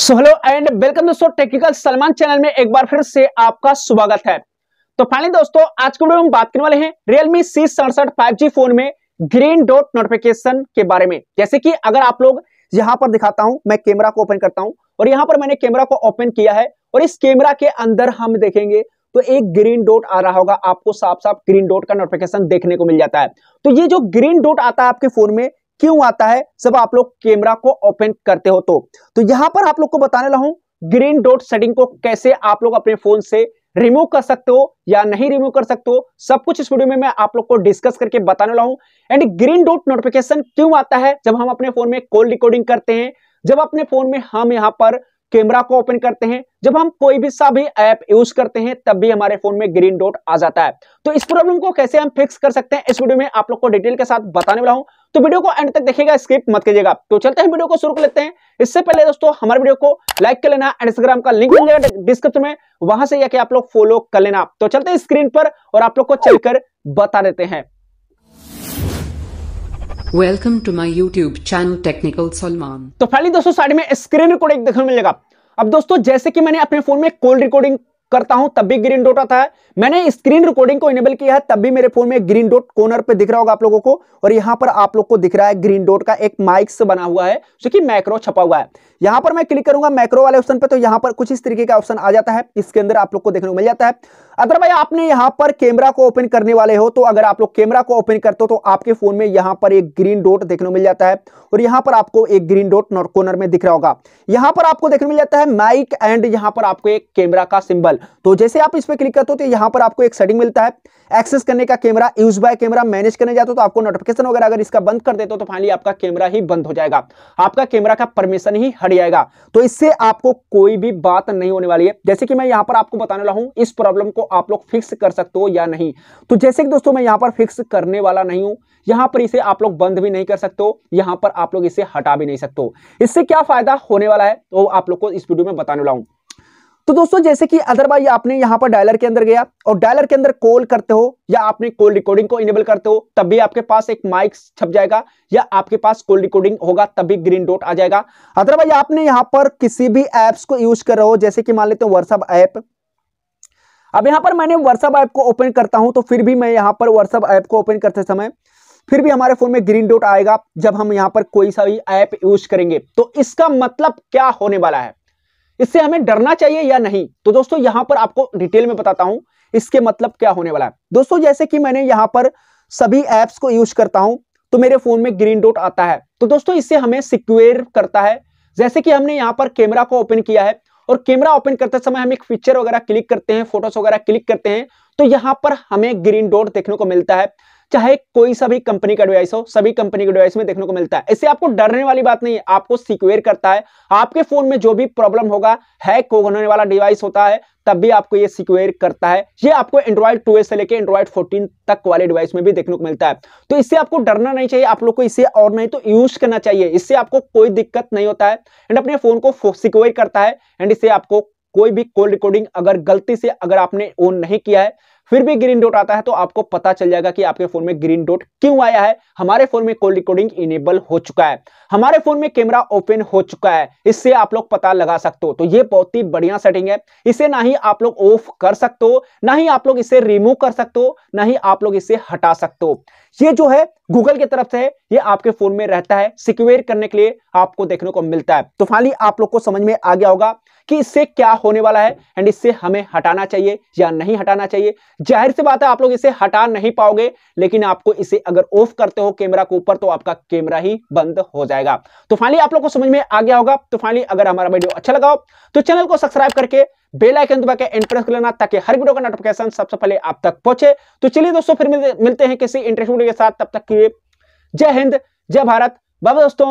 so hello and welcome दोस्तों technical Salman channel में एक बार फिर से आपका स्वागत है तो फाइनली दोस्तों आज के वीडियो में बात करने वाले हैं Realme सी सड़सठ फाइव फोन में ग्रीन डॉट नोटिफिकेशन के बारे में जैसे कि अगर आप लोग यहां पर दिखाता हूं मैं कैमरा को ओपन करता हूं और यहां पर मैंने कैमरा को ओपन किया है और इस कैमरा के अंदर हम देखेंगे तो एक ग्रीन डॉट आ रहा होगा आपको साफ साफ ग्रीन डॉट का नोटिफिकेशन देखने को मिल जाता है तो ये जो ग्रीन डॉट आता है आपके फोन में क्यों आता है जब आप लोग कैमरा को ओपन करते हो तो, तो यहां पर आप लोग को बताने लगा हूं ग्रीन डॉट सेटिंग को कैसे आप लोग अपने फोन से रिमूव कर सकते हो या नहीं रिमूव कर सकते हो सब कुछ इस वीडियो में मैं आप लोग को डिस्कस करके बताने वाला हूं एंड ग्रीन डॉट नोटिफिकेशन क्यों आता है जब हम अपने फोन में कॉल रिकॉर्डिंग करते हैं जब अपने फोन में हम यहाँ पर कैमरा को ओपन करते हैं जब हम कोई भी सा भी ऐप यूज करते हैं तब भी हमारे फोन में ग्रीन डॉट आ जाता है तो इस प्रॉब्लम को कैसे हम फिक्स कर सकते हैं इस वीडियो में आप लोग को डिटेल के साथ बताने वाला हूं तो वीडियो को एंड तक देखिएगा स्किप मत कीजिएगा तो चलते हैं वीडियो को शुरू कर लेते हैं इससे पहले दोस्तों हमारे वीडियो को लाइक कर लेना इंस्टाग्राम का लिंक मिलेगा डिस्क्रिप्शन में वहां से जाके आप लोग फॉलो कर लेना तो चलते हैं स्क्रीन पर और आप लोग को चलकर बता देते हैं welcome to my YouTube channel technical Salman तो फैली दोस्तों साइड में स्क्रीन रिकॉर्डिंग देखने मिलेगा अब दोस्तों जैसे कि मैंने अपने फोन में कॉल रिकॉर्डिंग करता हूं तब भी ग्रीन डॉट आता है मैंने स्क्रीन रिकॉर्डिंग को इनेबल किया है तब भी मेरे फोन में ग्रीन डॉट कॉर्नर पे दिख रहा होगा आप लोगों को और यहां पर आप लोग को दिख रहा है ग्रीन डॉट का एक माइक से बना हुआ है जो कि मैक्रो छपा हुआ है यहां पर मैं क्लिक करूंगा मैक्रो वाले ऑप्शन पे तो यहां पर कुछ इस तरीके का ऑप्शन आ जाता है इसके अंदर आप लोग को देखने को मिल जाता है अदरवाइज आपने यहां पर कैमरा को ओपन करने वाले हो तो अगर आप लोग कैमरा को ओपन करते हो तो आपके फोन में यहां पर एक ग्रीन डॉट देखने को मिल जाता है और यहां पर आपको एक ग्रीन डॉट कॉर्नर में दिख रहा होगा यहां पर आपको देखने को मिल जाता है माइक एंड यहां पर आपको एक कैमरा का सिंबल तो जैसे आप इस पर क्लिक करते हो तो यहां पर आपको एक सेटिंग मिलता है एक्सेस करने का camera use by camera manage करने जाते हो तो आपको नोटिफिकेशन वगैरह अगर इसका बंद कर देते हो तो फाइनली आपका कैमरा ही बंद हो जाएगा आपका कैमरा का परमिशन ही हट जाएगा तो इससे आपको कोई भी बात नहीं होने वाली है जैसे कि मैं यहां पर आपको बताने वाला हूं इस प्रॉब्लम को आप लोग फिक्स कर सकते हो या नहीं तो जैसे कि दोस्तों मैं यहां पर फिक्स करने वाला नहीं हूं यहां पर इसे आप लोग बंद भी नहीं कर सकते हो यहां पर आप लोग इसे हटा भी नहीं सकते हो इससे क्या फायदा होने वाला है तो आप लोग को इस वीडियो में बताने वाला हूं तो दोस्तों जैसे कि अदरवाइज आपने यहां पर डायलर के अंदर गया और डायलर के अंदर कॉल करते हो या आपने कॉल रिकॉर्डिंग को इनेबल करते हो तब भी आपके पास एक माइक छप जाएगा या आपके पास कॉल रिकॉर्डिंग होगा तब भी ग्रीन डॉट आ जाएगा अदरवाइज आपने यहां पर किसी भी एप्स को यूज कर रहे हो जैसे कि मान लेते हो व्हाट्सअप ऐप अब यहां पर मैंने व्हाट्सअप ऐप को ओपन करता हूं तो फिर भी मैं यहां पर व्हाट्सअप ऐप को ओपन करते समय फिर भी हमारे फोन में ग्रीन डॉट आएगा जब हम यहां पर कोई सा भी ऐप यूज करेंगे तो इसका मतलब क्या होने वाला है इससे हमें डरना चाहिए या नहीं तो दोस्तों यहां पर आपको डिटेल में बताता हूं इसके मतलब क्या होने वाला है दोस्तों जैसे कि मैंने यहां पर सभी एप्स को यूज करता हूं तो मेरे फोन में ग्रीन डॉट आता है तो दोस्तों इससे हमें सिक्योर करता है जैसे कि हमने यहाँ पर कैमरा को ओपन किया है और कैमरा ओपन करते समय हम एक पिक्चर वगैरह क्लिक करते हैं फोटोज वगैरह क्लिक करते हैं तो यहाँ पर हमें ग्रीन डॉट देखने को मिलता है चाहे कोई सा भी कंपनी का डिवाइस हो सभी कंपनी के डिवाइस में देखने को मिलता है इससे आपको डरने वाली बात नहीं है आपको सिक्योर करता है आपके फोन में जो भी प्रॉब्लम होगा हैक होने वाला डिवाइस होता है तब भी आपको ये सिक्योर करता है ये आपको एंड्रॉइड टू से लेकर एंड्रॉइड फोर्टीन तक वाले डिवाइस में भी देखने को मिलता है तो इससे आपको डरना नहीं चाहिए आप लोग को इसे और नहीं तो यूज करना चाहिए इससे आपको कोई दिक्कत नहीं होता है एंड अपने फोन को सिक्योर करता है एंड इससे आपको कोई भी कॉल रिकॉर्डिंग अगर गलती से अगर आपने ऑन नहीं किया है फिर भी ग्रीन डॉट आता है तो आपको पता चल जाएगा कि आपके फोन में ग्रीन डॉट क्यों आया है हमारे फोन में कॉल रिकॉर्डिंग इनेबल हो चुका है हमारे फोन में कैमरा ओपन हो चुका है इससे आप लोग पता लगा सकते हो तो ये बहुत ही बढ़िया सेटिंग है इसे ना ही आप लोग ऑफ कर सकते हो ना ही आप लोग इसे रिमूव कर सकते हो ना ही आप लोग इसे हटा सकते हो ये जो है गूगल की तरफ से ये आपके फोन में रहता है सिक्योर करने के लिए आपको देखने को मिलता है तो फाइनली आप लोग को समझ में आ गया होगा कि इससे क्या होने वाला है एंड इससे हमें हटाना चाहिए या नहीं हटाना चाहिए जाहिर सी बात है आप लोग इसे हटा नहीं पाओगे लेकिन आपको इसे अगर ऑफ करते हो कैमरा के ऊपर तो आपका कैमरा ही बंद हो जाएगा तो फाइनली आप लोग को समझ में आ गया होगा तो फाइनली अगर हमारा वीडियो अच्छा लगा हो तो चैनल को सब्सक्राइब करके बेल आइकन दबा के एंट्रेंस लेना ताकि हर वीडियो का नोटिफिकेशन सबसे पहले आप तक पहुंचे तो चलिए दोस्तों फिर मिलते हैं किसी इंटरेस्ट वीडियो के साथ तब तक के जय हिंद जय भारत बाबा दोस्तों